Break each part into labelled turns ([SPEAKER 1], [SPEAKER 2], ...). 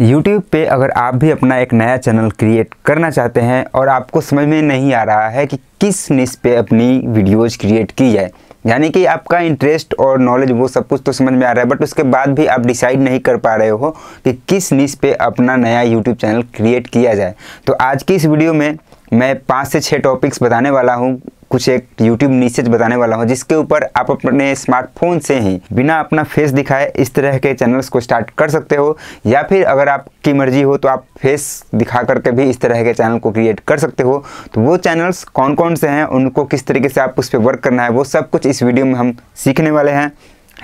[SPEAKER 1] YouTube पे अगर आप भी अपना एक नया चैनल क्रिएट करना चाहते हैं और आपको समझ में नहीं आ रहा है कि किस निश पे अपनी वीडियोज़ क्रिएट की जाए यानी कि आपका इंटरेस्ट और नॉलेज वो सब कुछ तो समझ में आ रहा है बट उसके बाद भी आप डिसाइड नहीं कर पा रहे हो कि किस निश पे अपना नया यूट्यूब चैनल क्रिएट किया जाए तो आज की इस वीडियो में मैं पाँच से छः टॉपिक्स बताने वाला हूँ कुछ एक यूट्यूब नीचेज बताने वाला हूँ जिसके ऊपर आप अपने स्मार्टफोन से ही बिना अपना फेस दिखाए इस तरह के चैनल्स को स्टार्ट कर सकते हो या फिर अगर आपकी मर्जी हो तो आप फेस दिखा करके भी इस तरह के चैनल को क्रिएट कर सकते हो तो वो चैनल्स कौन कौन से हैं उनको किस तरीके से आप उस पर वर्क करना है वो सब कुछ इस वीडियो में हम सीखने वाले हैं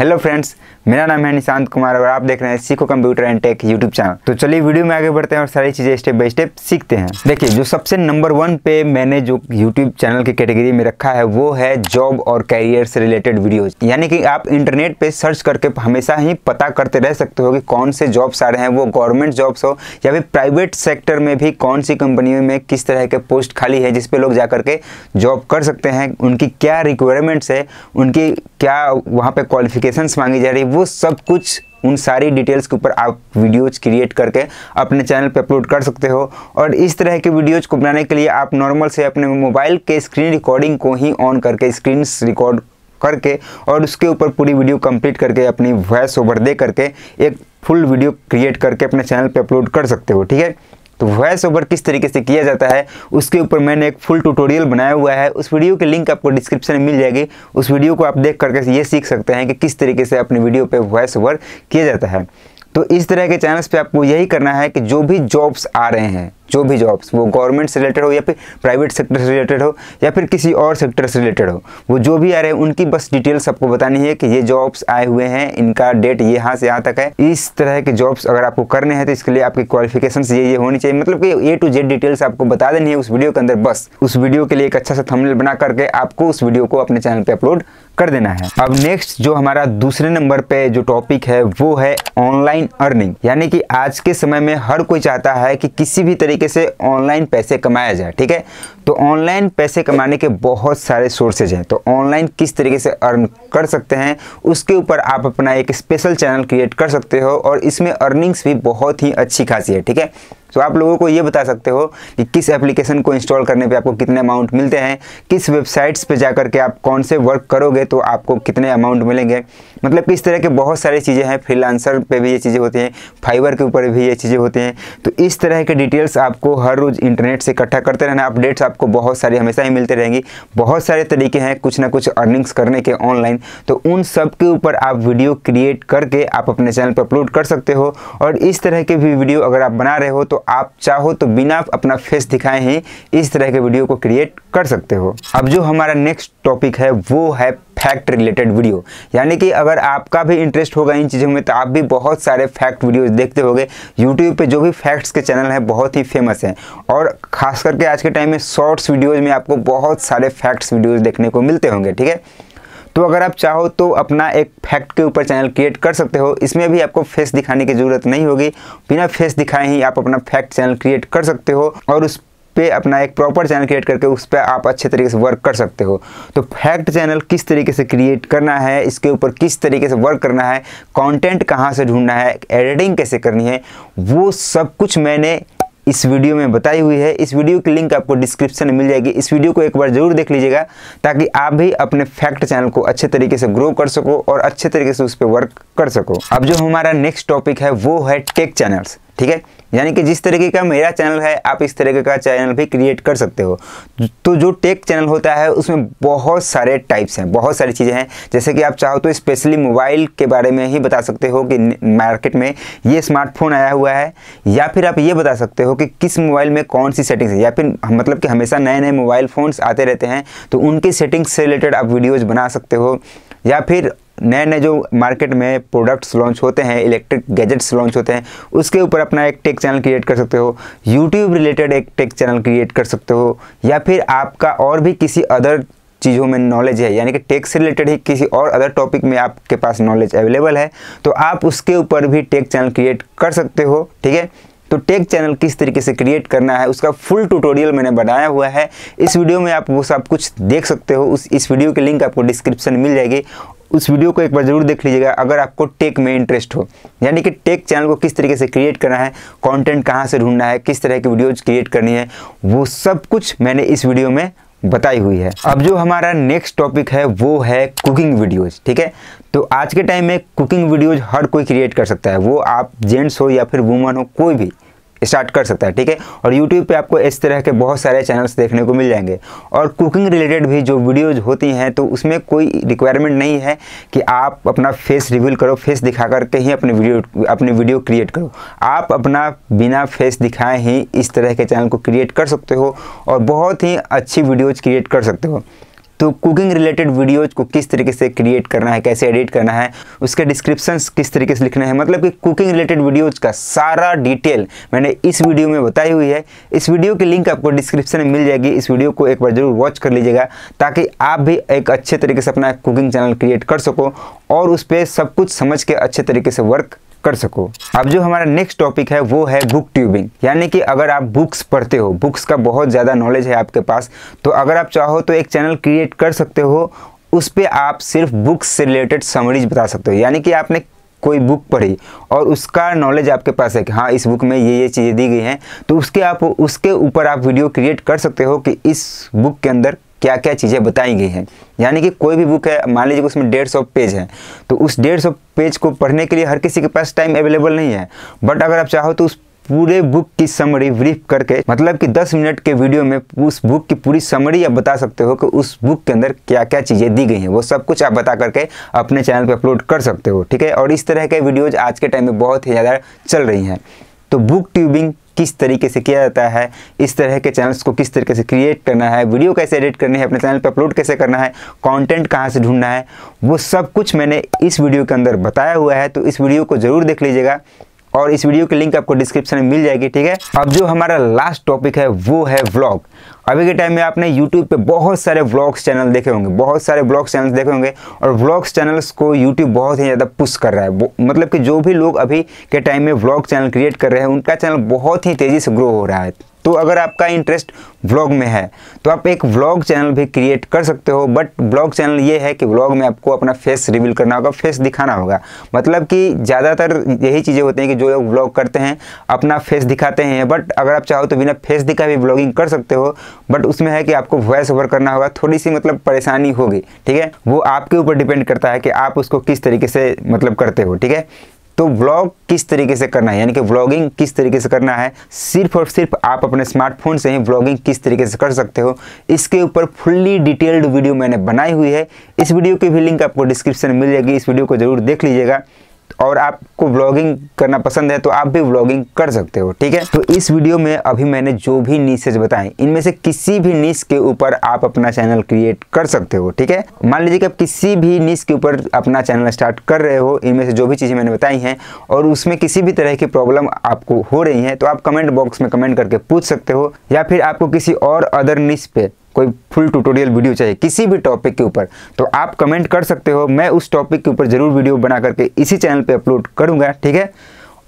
[SPEAKER 1] हेलो फ्रेंड्स मेरा नाम है निशांत कुमार और आप देख रहे हैं Sikho computer and tech YouTube channel तो चलिए वीडियो में आगे बढ़ते हैं और सारी चीज़ें स्टेप बाय स्टेप सीखते हैं देखिए जो सबसे नंबर वन पे मैंने जो यूट्यूब चैनल की कैटेगरी में रखा है वो है जॉब और कैरियर से रिलेटेड वीडियोज यानी कि आप इंटरनेट पर सर्च करके हमेशा ही पता करते रह सकते हो कि कौन से जॉब्स आ रहे हैं वो गवर्नमेंट जॉब्स हो या फिर प्राइवेट सेक्टर में भी कौन सी कंपनी में किस तरह के पोस्ट खाली है जिसपे लोग जा करके जॉब कर सकते हैं उनकी क्या रिक्वायरमेंट्स है उनकी क्या वहाँ पर क्वालिफिकेशन एप्लीकेशंस मांगी जा रही है वो सब कुछ उन सारी डिटेल्स के ऊपर आप वीडियोज क्रिएट करके अपने चैनल पे अपलोड कर सकते हो और इस तरह के वीडियोज को बनाने के लिए आप नॉर्मल से अपने मोबाइल के स्क्रीन रिकॉर्डिंग को ही ऑन करके स्क्रीन रिकॉर्ड करके और उसके ऊपर पूरी वीडियो कंप्लीट करके अपनी वॉइस ओवर दे करके एक फुल वीडियो क्रिएट करके अपने चैनल पे अपलोड कर सकते हो ठीक है तो वॉइस ओवर किस तरीके से किया जाता है उसके ऊपर मैंने एक फुल ट्यूटोरियल बनाया हुआ है उस वीडियो के लिंक आपको डिस्क्रिप्शन में मिल जाएगी उस वीडियो को आप देख करके ये सीख सकते हैं कि किस तरीके से अपने वीडियो पर वॉइस ओवर किया जाता है तो इस तरह के चैनल्स पे आपको यही करना है कि जो भी जॉब्स आ रहे हैं जो भी जॉब्स वो गवर्नमेंट से रिलेटेड हो या फिर प्राइवेट सेक्टर से रिलेटेड हो या फिर किसी और सेक्टर से रिलेटेड हो वो जो भी आ रहे हैं उनकी बस डिटेल्स आपको बतानी है कि ये जॉब्स आए हुए हैं इनका डेट यहाँ से यहाँ तक है इस तरह के जॉब्स अगर आपको करने हैं तो इसके लिए आपकी क्वालिफिकेशन ये ये होनी चाहिए मतलब कि ए टू जेड डिटेल्स आपको बता देनी है उस वीडियो के अंदर बस उस वीडियो के लिए एक अच्छा सा थंबनेल बना करके आपको उस वीडियो को अपने चैनल पर अपलोड कर देना है अब नेक्स्ट जो हमारा दूसरे नंबर पे जो टॉपिक है वो है ऑनलाइन अर्निंग यानी कि आज के समय में हर कोई चाहता है कि किसी भी तरीके तरीके से ऑनलाइन पैसे कमाया जाए ठीक है तो ऑनलाइन पैसे कमाने के बहुत सारे सोर्सेज हैं तो ऑनलाइन किस तरीके से अर्न कर सकते हैं उसके ऊपर आप अपना एक स्पेशल चैनल क्रिएट कर सकते हो और इसमें अर्निंग्स भी बहुत ही अच्छी खासी है ठीक है तो आप लोगों को ये बता सकते हो कि किस एप्लीकेशन को इंस्टॉल करने पे आपको कितने अमाउंट मिलते हैं किस वेबसाइट्स पे जाकर के आप कौन से वर्क करोगे तो आपको कितने अमाउंट मिलेंगे मतलब कि इस तरह के बहुत सारी चीज़ें हैं फ्रीलांसर पे भी ये चीज़ें होती हैं फाइबर के ऊपर भी ये चीज़ें होती हैं तो इस तरह के डिटेल्स आपको हर रोज़ इंटरनेट से इकट्ठा करते रहना अपडेट्स आपको बहुत सारी हमेशा ही मिलते रहेंगी बहुत सारे तरीके हैं कुछ ना कुछ अर्निंग्स करने के ऑनलाइन तो उन सब के ऊपर आप वीडियो क्रिएट करके आप अपने चैनल पर अपलोड कर सकते हो और इस तरह के भी वीडियो अगर आप बना रहे हो तो आप चाहो तो बिना अपना फेस दिखाए ही इस तरह के वीडियो को क्रिएट कर सकते हो अब जो हमारा नेक्स्ट टॉपिक है वो है फैक्ट रिलेटेड वीडियो यानी कि अगर आपका भी इंटरेस्ट होगा इन चीज़ों में तो आप भी बहुत सारे फैक्ट वीडियोस देखते होंगे यूट्यूब पे जो भी फैक्ट्स के चैनल हैं बहुत ही फेमस हैं और खास करके आज के टाइम में शॉर्ट्स वीडियोज़ में आपको बहुत सारे फैक्ट्स वीडियोज़ देखने को मिलते होंगे ठीक है तो अगर आप चाहो तो अपना एक फैक्ट के ऊपर चैनल क्रिएट कर सकते हो इसमें भी आपको फेस दिखाने की ज़रूरत नहीं होगी बिना फेस दिखाए ही आप अपना फैक्ट चैनल क्रिएट कर सकते हो और उस पे अपना एक प्रॉपर चैनल क्रिएट करके उस पर आप अच्छे तरीके से वर्क कर सकते हो तो फैक्ट चैनल किस तरीके से क्रिएट करना है इसके ऊपर किस तरीके से वर्क करना है कंटेंट कहाँ से ढूंढना है एडिटिंग कैसे करनी है वो सब कुछ मैंने इस वीडियो में बताई हुई है इस वीडियो की लिंक आपको डिस्क्रिप्शन में मिल जाएगी इस वीडियो को एक बार जरूर देख लीजिएगा ताकि आप भी अपने फैक्ट चैनल को अच्छे तरीके से ग्रो कर सको और अच्छे तरीके से उस पर वर्क कर सको अब जो हमारा नेक्स्ट टॉपिक है वो है टेक चैनल्स ठीक है यानी कि जिस तरीके का मेरा चैनल है आप इस तरीके का चैनल भी क्रिएट कर सकते हो तो जो टेक चैनल होता है उसमें बहुत सारे टाइप्स हैं बहुत सारी चीज़ें हैं जैसे कि आप चाहो तो स्पेशली मोबाइल के बारे में ही बता सकते हो कि मार्केट में ये स्मार्टफोन आया हुआ है या फिर आप ये बता सकते हो कि किस मोबाइल में कौन सी सेटिंग्स है या फिर मतलब कि हमेशा नए नए मोबाइल फ़ोन्स आते रहते हैं तो उनकी सेटिंग्स से रिलेटेड आप वीडियोज़ बना सकते हो या फिर नए नए जो मार्केट में प्रोडक्ट्स लॉन्च होते हैं इलेक्ट्रिक गैजेट्स लॉन्च होते हैं उसके ऊपर अपना एक टेक चैनल क्रिएट कर सकते हो यूट्यूब रिलेटेड एक टेक चैनल क्रिएट कर सकते हो या फिर आपका और भी किसी अदर चीज़ों में नॉलेज है यानी कि टेक से रिलेटेड ही किसी और अदर टॉपिक में आपके पास नॉलेज अवेलेबल है तो आप उसके ऊपर भी टेक चैनल क्रिएट कर सकते हो ठीक है तो टेक चैनल किस तरीके से क्रिएट करना है उसका फुल ट्यूटोरियल मैंने बनाया हुआ है इस वीडियो में आप वो सब कुछ देख सकते हो उस इस वीडियो के लिंक आपको डिस्क्रिप्शन मिल जाएगी उस वीडियो को एक बार ज़रूर देख लीजिएगा अगर आपको टेक में इंटरेस्ट हो यानी कि टेक चैनल को किस तरीके से क्रिएट करना है कंटेंट कहाँ से ढूंढना है किस तरह की वीडियोज क्रिएट करनी है वो सब कुछ मैंने इस वीडियो में बताई हुई है अब जो हमारा नेक्स्ट टॉपिक है वो है कुकिंग वीडियोज़ ठीक है तो आज के टाइम में कुकिंग वीडियोज हर कोई क्रिएट कर सकता है वो आप जेंट्स हो या फिर वुमन हो कोई भी स्टार्ट कर सकता है ठीक है और यूट्यूब पे आपको इस तरह के बहुत सारे चैनल्स देखने को मिल जाएंगे और कुकिंग रिलेटेड भी जो वीडियोज होती हैं तो उसमें कोई रिक्वायरमेंट नहीं है कि आप अपना फेस रिवील करो फेस दिखा करके ही अपने वीडियो अपने वीडियो क्रिएट करो आप अपना बिना फेस दिखाए ही इस तरह के चैनल को क्रिएट कर सकते हो और बहुत ही अच्छी वीडियोज क्रिएट कर सकते हो तो कुकिंग रिलेटेड वीडियोज को किस तरीके से क्रिएट करना है कैसे एडिट करना है उसके डिस्क्रिप्शन किस तरीके से लिखना है मतलब कि कुकिंग रिलेटेड वीडियोज का सारा डिटेल मैंने इस वीडियो में बताई हुई है इस वीडियो की लिंक आपको डिस्क्रिप्शन में मिल जाएगी इस वीडियो को एक बार जरूर वॉच कर लीजिएगा ताकि आप भी एक अच्छे तरीके से अपना कुकिंग चैनल क्रिएट कर सको और उस पर सब कुछ समझ के अच्छे तरीके से वर्क कर सको अब जो हमारा नेक्स्ट टॉपिक है वो है बुक ट्यूबिंग यानी कि अगर आप बुक्स पढ़ते हो बुक्स का बहुत ज़्यादा नॉलेज है आपके पास तो अगर आप चाहो तो एक चैनल क्रिएट कर सकते हो उस पर आप सिर्फ बुक्स से रिलेटेड समरीज बता सकते हो यानी कि आपने कोई बुक पढ़ी और उसका नॉलेज आपके पास है कि हाँ इस बुक में ये ये चीज़ें दी गई हैं तो उसके आप उसके ऊपर आप वीडियो क्रिएट कर सकते हो कि इस बुक के अंदर क्या क्या चीज़ें बताई गई हैं यानी कि कोई भी बुक है मान लीजिए उसमें डेढ़ सौ पेज है तो उस डेढ़ सौ पेज को पढ़ने के लिए हर किसी के पास टाइम अवेलेबल नहीं है बट अगर आप चाहो तो उस पूरे बुक की समरी ब्रीफ करके मतलब कि 10 मिनट के वीडियो में उस बुक की पूरी समरी आप बता सकते हो कि उस बुक के अंदर क्या क्या चीज़ें दी गई हैं वो सब कुछ आप बता करके अपने चैनल पर अपलोड कर सकते हो ठीक है और इस तरह के वीडियोज़ आज के टाइम में बहुत ही ज़्यादा चल रही हैं तो बुक ट्यूबिंग किस तरीके से किया जाता है इस तरह के चैनल्स को किस तरीके से क्रिएट करना है वीडियो कैसे एडिट करनी है अपने चैनल पर अपलोड कैसे करना है कॉन्टेंट कहाँ से ढूंढना है वो सब कुछ मैंने इस वीडियो के अंदर बताया हुआ है तो इस वीडियो को ज़रूर देख लीजिएगा और इस वीडियो की लिंक आपको डिस्क्रिप्शन में मिल जाएगी ठीक है अब जो हमारा लास्ट टॉपिक है वो है व्लॉग अभी के टाइम में आपने यूट्यूब पे बहुत सारे व्लॉग्स चैनल देखे होंगे बहुत सारे व्लॉग्स चैनल देखे होंगे और व्लॉग्स चैनल्स को यूट्यूब बहुत ही ज़्यादा पुश कर रहा है मतलब कि जो भी लोग अभी के टाइम में व्लॉग चैनल क्रिएट कर रहे हैं उनका चैनल बहुत ही तेज़ी से ग्रो हो रहा है तो अगर आपका इंटरेस्ट व्लॉग में है तो आप एक व्लॉग चैनल भी क्रिएट कर सकते हो बट व्लॉग चैनल ये है कि व्लॉग में आपको अपना फेस रिवील करना होगा फेस दिखाना होगा मतलब कि ज़्यादातर यही चीज़ें होती हैं कि जो लोग व्लॉग करते हैं अपना फेस दिखाते हैं बट अगर आप चाहो तो बिना फेस दिखा भी व्लॉगिंग कर सकते हो बट उसमें है कि आपको वॉइस ओवर करना होगा थोड़ी सी मतलब परेशानी होगी ठीक है वो आपके ऊपर डिपेंड करता है कि आप उसको किस तरीके से मतलब करते हो ठीक है तो ब्लॉग किस तरीके से करना है यानी कि ब्लॉगिंग किस तरीके से करना है सिर्फ और सिर्फ आप अपने स्मार्टफोन से ही ब्लॉगिंग किस तरीके से कर सकते हो इसके ऊपर फुल्ली डिटेल्ड वीडियो मैंने बनाई हुई है इस वीडियो की भी लिंक आपको डिस्क्रिप्शन में मिल जाएगी इस वीडियो को ज़रूर देख लीजिएगा और आपको व्लॉगिंग करना पसंद है तो आप भी व्लॉगिंग कर सकते हो ठीक है तो इस वीडियो में अभी मैंने जो भी नीसेज बताए इनमें से किसी भी नीस के ऊपर आप अपना चैनल क्रिएट कर सकते हो ठीक है मान लीजिए कि आप किसी भी नीस के ऊपर अपना चैनल स्टार्ट कर रहे हो इनमें से जो भी चीज़ें मैंने बताई हैं और उसमें किसी भी तरह की प्रॉब्लम आपको हो रही है तो आप कमेंट बॉक्स में कमेंट करके पूछ सकते हो या फिर आपको किसी और अदर नीस पे कोई फुल ट्यूटोरियल वीडियो चाहिए किसी भी टॉपिक के ऊपर तो आप कमेंट कर सकते हो मैं उस टॉपिक के ऊपर ज़रूर वीडियो बना करके इसी चैनल पे अपलोड करूंगा ठीक है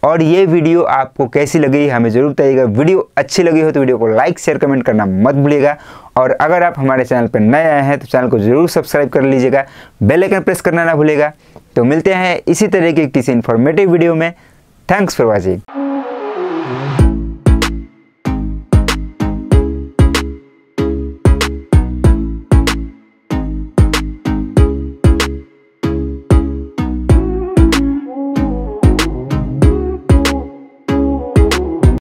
[SPEAKER 1] और ये वीडियो आपको कैसी लगी हमें ज़रूर बताइएगा वीडियो अच्छी लगी हो तो वीडियो को लाइक शेयर कमेंट करना मत भूलिएगा और अगर आप हमारे चैनल पर नए आए हैं तो चैनल को ज़रूर सब्सक्राइब कर लीजिएगा बेल आइकन प्रेस करना ना भूलेगा तो मिलते हैं इसी तरह की किसी इन्फॉर्मेटिव वीडियो में थैंक्स फॉर वॉचिंग